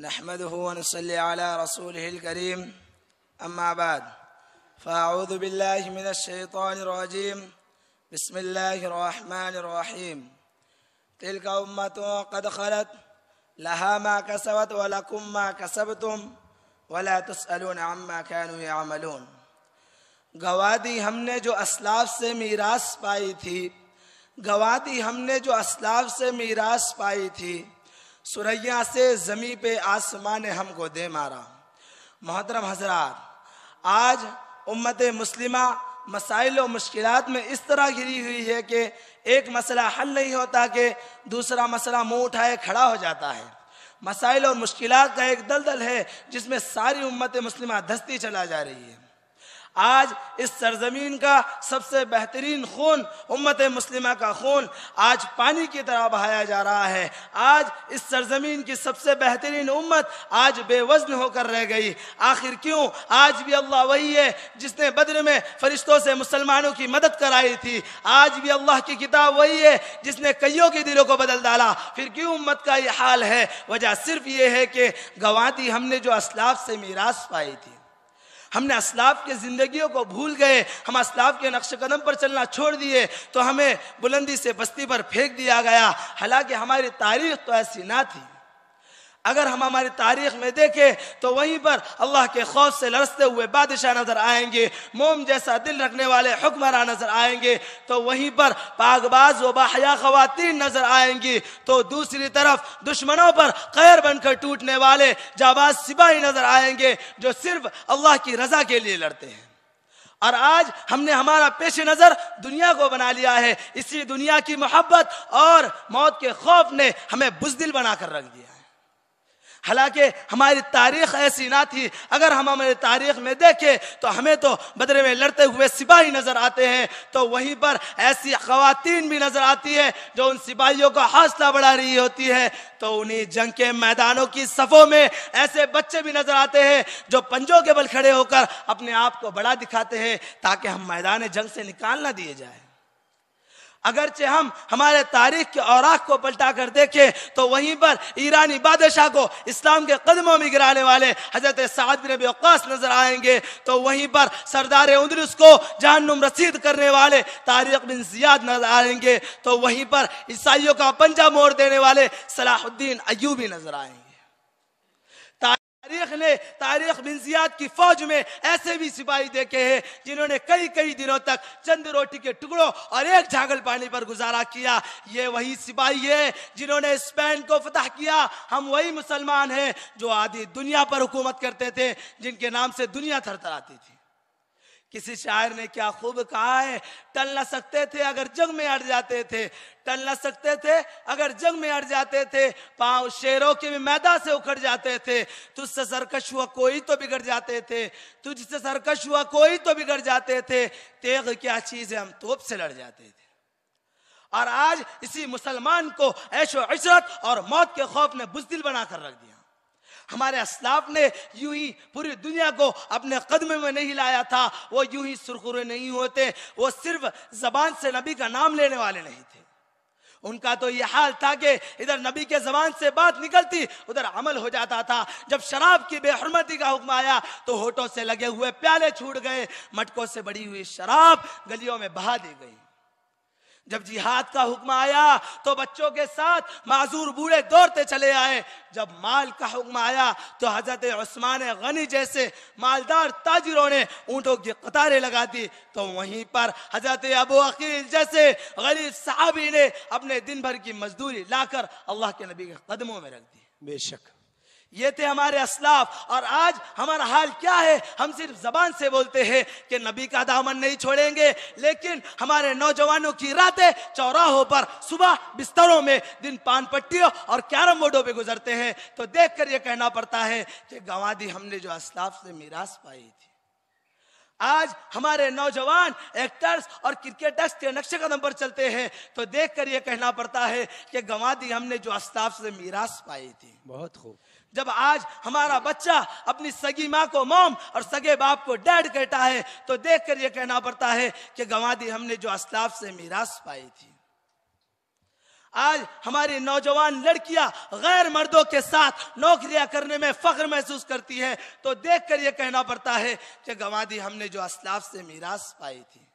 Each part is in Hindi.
نحمده ونصلي على رسوله الكريم أما بعد فأعوذ بالله من الشيطان الرجيم بسم الله الرحمن الرحيم تلك أمة قد خلت لها ما كسبت ولكم ما كسبتم ولا تسألون عما كانوا يعملون गवादी हमने जो असलाफ से मीरास पाई थी गवादी हमने जो असलाफ से मीरास पाई थी सुरैया से जमी पे आसमान ने हमको दे मारा मोहतरम हजरात आज उम्मत मुस्लिमा मसाइल और मुश्किल में इस तरह घिरी हुई है कि एक मसला हल नहीं होता कि दूसरा मसला मुंह उठाए खड़ा हो जाता है मसाइल और मुश्किल का एक दलदल है जिसमें सारी उम्मत मुस्लिमा धस्ती चला जा रही है आज इस सरजमीन का सबसे बेहतरीन खून उम्मत मुस्लिमा का खून आज पानी की तरह बहाया जा रहा है आज इस सरजमीन की सबसे बेहतरीन उम्मत आज बेवजन होकर रह गई आखिर क्यों आज भी अल्लाह वही है जिसने बद्र में फरिश्तों से मुसलमानों की मदद कराई थी आज भी अल्लाह की किताब वही है जिसने कईयों के दिलों को बदल डाला फिर क्यों उम्मत का ये हाल है वजह सिर्फ ये है कि गवाती हमने जो असलाफ से मीरास पाई थी हमने असलाफ के ज़िंदगियों को भूल गए हम असलाफ के नक्श कदम पर चलना छोड़ दिए तो हमें बुलंदी से बस्ती पर फेंक दिया गया हालांकि हमारी तारीख तो ऐसी ना थी अगर हम हमारी तारीख में देखें तो वहीं पर अल्लाह के खौफ से लड़ते हुए बादशाह नजर आएंगे मोम जैसा दिल रखने वाले हुक्मरान नजर आएंगे तो वहीं पर पागबाज बाहया खवतिन नजर आएंगी तो दूसरी तरफ दुश्मनों पर खैर बनकर टूटने वाले जाबाज सिपाही नजर आएंगे जो सिर्फ अल्लाह की रजा के लिए लड़ते हैं और आज हमने हमारा पेश नज़र दुनिया को बना लिया है इसी दुनिया की मोहब्बत और मौत के खौफ ने हमें बुजदिल बनाकर रख दिया है हालांकि हमारी तारीख ऐसी ना थी अगर हम हमारी तारीख में देखें तो हमें तो बदरे में लड़ते हुए सिपाही नज़र आते हैं तो वहीं पर ऐसी खातन भी नज़र आती है जो उन सिपाहियों का हौसला बढ़ा रही होती है तो उन्हीं जंग के मैदानों की सफ़ों में ऐसे बच्चे भी नज़र आते हैं जो पंजों के बल खड़े होकर अपने आप को बड़ा दिखाते हैं ताकि हम मैदान जंग से निकाल ना दिए जाए अगरचे हम हमारे तारीख के औराख को पलटा कर देखें तो वहीं पर ईरानी बादशाह को इस्लाम के कदमों में गिराने वाले हजरत साद बिन अवकास नजर आएंगे तो वहीं पर सरदार उदरस को जहनुम रसीद करने वाले तारिक बिन जियाद नजर आएंगे तो वहीं पर ईसाइयों का पंजा मोड़ देने वाले सलाहुद्दीन अयूबी नजर आएंगे तारीख ने तारीख बिन जियाद की फौज में ऐसे भी सिपाही देखे हैं जिन्होंने कई कई दिनों तक चंद रोटी के टुकड़ों और एक झागल पानी पर गुजारा किया ये वही सिपाही है जिन्होंने स्पेन को फतह किया हम वही मुसलमान हैं जो आधी दुनिया पर हुकूमत करते थे जिनके नाम से दुनिया थरथराती थी किसी शायर ने क्या खूब कहा है टल ना सकते थे अगर जंग में अड़ जाते थे टल ना सकते थे अगर जंग में अड़ जाते थे पांव शेरों के भी मैदा से उखड़ जाते थे तुझसे सरकश हुआ कोई तो बिगड़ जाते थे तुझसे सरकश हुआ कोई तो बिगड़ जाते थे तेग क्या चीज है हम तोप से लड़ जाते थे और आज इसी मुसलमान को ऐशो इशरत और मौत के खौफ ने बुजदिल बनाकर रख दिया हमारे असलाफ ने यूं ही पूरी दुनिया को अपने कदम में नहीं लाया था वो यूं ही सुरखुरे नहीं होते वो सिर्फ जबान से नबी का नाम लेने वाले नहीं थे उनका तो ये हाल था कि इधर नबी के जबान से बात निकलती उधर अमल हो जाता था जब शराब की बेहरमती का हुक्म आया तो होठों से लगे हुए प्याले छूट गए मटकों से बड़ी हुई शराब गलियों में बहा दी गई जब जिहाद का हुक्म आया तो बच्चों के साथ माजूर बूढ़े दौड़ते चले आए जब माल का हुक्म आया तो हजरत उस्मान गनी जैसे मालदार ताजिरों ने ऊँटों की कतारें लगा दी तो वहीं पर हजरत अबू अकील जैसे गरीब साहबी ने अपने दिन भर की मजदूरी लाकर अल्लाह के नबी के कदमों में रख दी बेशक ये थे हमारे असलाफ और आज हमारा हाल क्या है हम सिर्फ जबान से बोलते हैं कि नबी का दामन नहीं छोड़ेंगे लेकिन हमारे नौजवानों की रातें चौराहों पर सुबह बिस्तरों में दिन पान पट्टियों और कैरम बोर्डों पे गुजरते हैं तो देख कर ये कहना पड़ता है कि गंवादी हमने जो असलाफ से मीरास पाई थी आज हमारे नौजवान एक्टर्स और क्रिकेटर्स के नक्शे कदम पर चलते हैं तो देख कर ये कहना पड़ता है कि गंवादी हमने जो अस्ताफ से मीरास पाई थी बहुत खूब जब आज हमारा बच्चा अपनी सगी माँ को मोम और सगे बाप को डैड कहता है तो देख कर यह कहना पड़ता है कि दी हमने जो असलाफ से मीरास पाई थी आज हमारी नौजवान लड़कियां गैर मर्दों के साथ नौकरियां करने में फख्र महसूस करती है तो देख कर यह कहना पड़ता है कि दी हमने जो असलाफ से मीरास पाई थी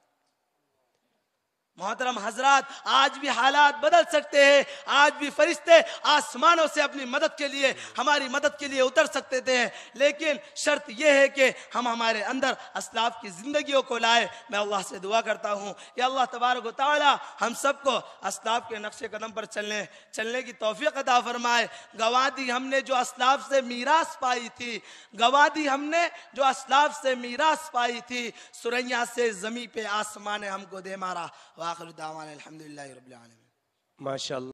मोहतरम हजरात आज भी हालात बदल सकते हैं आज भी फरिश्ते आसमानों से अपनी मदद के लिए हमारी मदद के लिए उतर सकते थे लेकिन शर्त यह है कि हम हमारे अंदर असलाफ की ज़िंदगियों को लाए मैं अल्लाह से दुआ करता हूँ कि अल्लाह तबारक ताला हम सबको असलाफ के नक्शे कदम पर चलने चलने की तोफ़ी अदा फरमाए गवादी हमने जो असलाफ से मीरास पाई थी गवादी हमने जो असलाफ से मीरास पाई थी सुरैया से जमी पे आसमान हमको दे मारा واخر دعوانا الحمد لله رب العالمين ما شاء الله